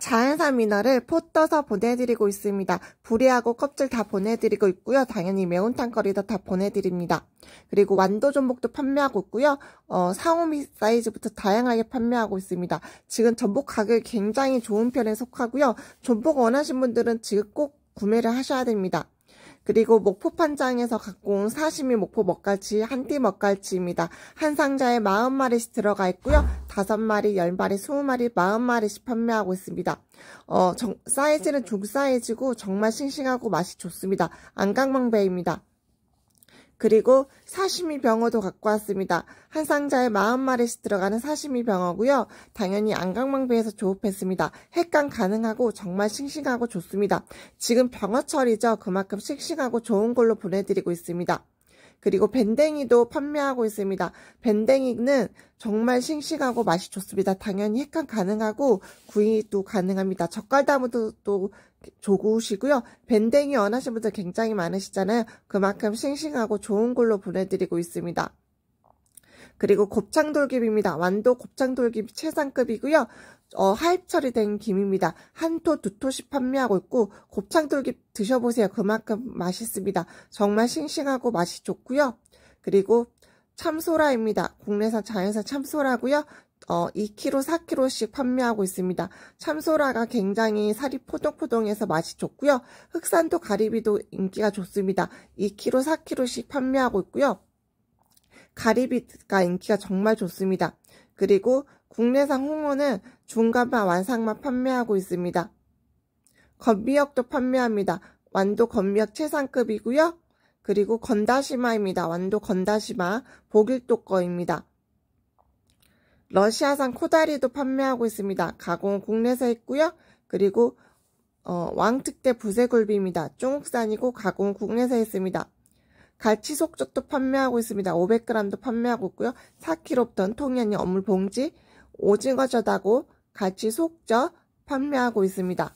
자연산 미나를 포 떠서 보내드리고 있습니다. 부리하고 껍질 다 보내드리고 있고요. 당연히 매운탕 거리도 다 보내드립니다. 그리고 완도 전복도 판매하고 있고요. 어, 4호미 사이즈부터 다양하게 판매하고 있습니다. 지금 전복 가격이 굉장히 좋은 편에 속하고요. 전복 원하신 분들은 지금 꼭 구매를 하셔야 됩니다. 그리고 목포판장에서 갖고 온 사시미 목포 먹갈치 한띠 먹갈치입니다. 한 상자에 40마리씩 들어가 있고요. 다섯 마리, 열 마리, 스무 마리, 마흔 마리씩 판매하고 있습니다. 어, 정, 사이즈는 종 사이즈고 정말 싱싱하고 맛이 좋습니다. 안강망배입니다. 그리고 사시미 병어도 갖고 왔습니다. 한 상자에 40마리씩 들어가는 사시미 병어고요. 당연히 안강망배에서 조업했습니다. 핵강 가능하고 정말 싱싱하고 좋습니다. 지금 병어철이죠. 그만큼 싱싱하고 좋은 걸로 보내드리고 있습니다. 그리고 밴댕이도 판매하고 있습니다. 밴댕이는 정말 싱싱하고 맛이 좋습니다. 당연히 핵감 가능하고 구이도 가능합니다. 젓갈담도 또 좋으시고요. 밴댕이 원하시는 분들 굉장히 많으시잖아요. 그만큼 싱싱하고 좋은 걸로 보내드리고 있습니다. 그리고 곱창돌김입니다. 완도 곱창돌김 최상급이고요. 어, 하입 처리된 김입니다. 한 토, 두 토씩 판매하고 있고 곱창돌김 드셔보세요. 그만큼 맛있습니다. 정말 싱싱하고 맛이 좋고요. 그리고 참소라입니다. 국내산 자연산 참소라고요. 어, 2kg, 4kg씩 판매하고 있습니다. 참소라가 굉장히 살이 포동포동해서 맛이 좋고요. 흑산도 가리비도 인기가 좋습니다. 2kg, 4kg씩 판매하고 있고요. 가리비가 인기가 정말 좋습니다. 그리고 국내산 홍어는 중간반 완상만 판매하고 있습니다. 건미역도 판매합니다. 완도 건미역 최상급이고요. 그리고 건다시마입니다. 완도 건다시마 보길도 거입니다. 러시아산 코다리도 판매하고 있습니다. 가공은 국내에서 했고요. 그리고 어, 왕특대 부세굴비입니다. 중국산이고 가공은 국내에서 했습니다. 갈치 속젓도 판매하고 있습니다. 500g도 판매하고 있고요. 4kg던 통연이 어물 봉지, 오징어젓하고 갈치 속젓 판매하고 있습니다.